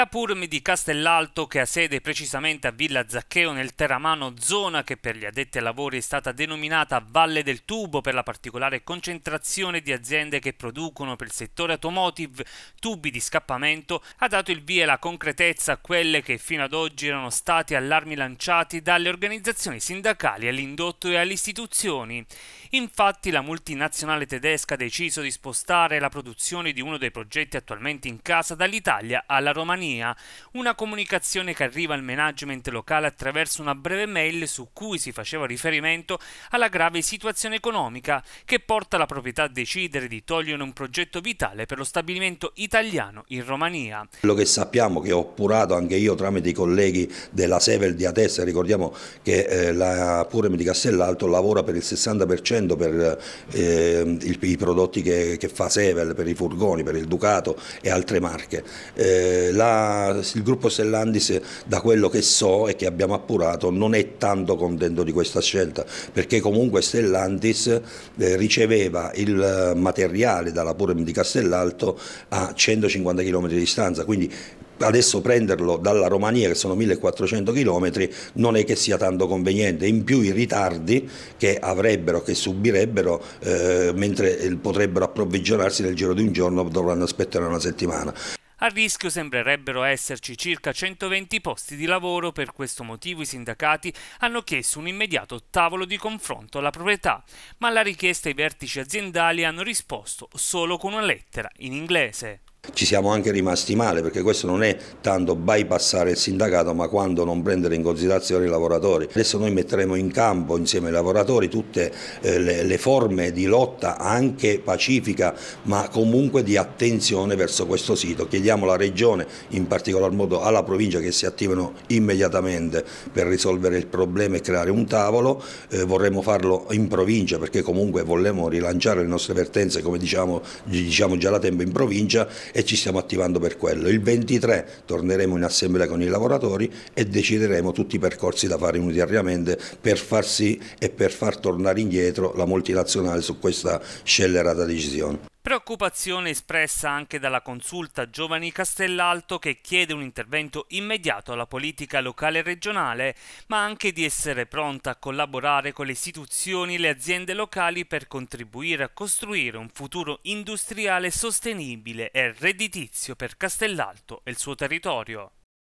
La Purmi di Castellalto, che ha sede precisamente a Villa Zaccheo nel Terramano, zona che per gli addetti ai lavori è stata denominata Valle del Tubo per la particolare concentrazione di aziende che producono per il settore automotive tubi di scappamento, ha dato il via e la concretezza a quelle che fino ad oggi erano stati allarmi lanciati dalle organizzazioni sindacali all'indotto e alle istituzioni. Infatti la multinazionale tedesca ha deciso di spostare la produzione di uno dei progetti attualmente in casa dall'Italia alla Romania compagnia, una comunicazione che arriva al management locale attraverso una breve mail su cui si faceva riferimento alla grave situazione economica che porta la proprietà a decidere di togliere un progetto vitale per lo stabilimento italiano in Romania. Quello che sappiamo, che ho appurato anche io tramite i colleghi della Sevel di Atessa, ricordiamo che eh, la Purem di Castellalto lavora per il 60% per eh, il, i prodotti che, che, fa Sevel, per i furgoni, per il Ducato e altre marche. Eh, la il gruppo Stellandis, da quello che so e che abbiamo appurato, non è tanto contento di questa scelta, perché comunque Stellandis eh, riceveva il materiale dalla Purem di Castellalto a 150 km di distanza, quindi adesso prenderlo dalla Romania che sono 1400 km non è che sia tanto conveniente, in più i ritardi che avrebbero, che subirebbero eh, mentre potrebbero approvvigionarsi nel giro di un giorno dovranno aspettare una settimana. A rischio sembrerebbero esserci circa 120 posti di lavoro, per questo motivo i sindacati hanno chiesto un immediato tavolo di confronto alla proprietà, ma alla richiesta i vertici aziendali hanno risposto solo con una lettera in inglese. Ci siamo anche rimasti male perché questo non è tanto bypassare il sindacato ma quando non prendere in considerazione i lavoratori. Adesso noi metteremo in campo insieme ai lavoratori tutte eh, le, le forme di lotta anche pacifica ma comunque di attenzione verso questo sito. Chiediamo alla Regione, in particolar modo alla Provincia che si attivino immediatamente per risolvere il problema e creare un tavolo. Eh, vorremmo farlo in Provincia perché comunque vorremmo rilanciare le nostre vertenze come diciamo, diciamo già da tempo in Provincia e ci stiamo attivando per quello. Il 23 torneremo in assemblea con i lavoratori e decideremo tutti i percorsi da fare unitariamente per far sì e per far tornare indietro la multinazionale su questa scellerata decisione. Preoccupazione espressa anche dalla consulta Giovani Castellalto che chiede un intervento immediato alla politica locale e regionale, ma anche di essere pronta a collaborare con le istituzioni e le aziende locali per contribuire a costruire un futuro industriale sostenibile e redditizio per Castellalto e il suo territorio.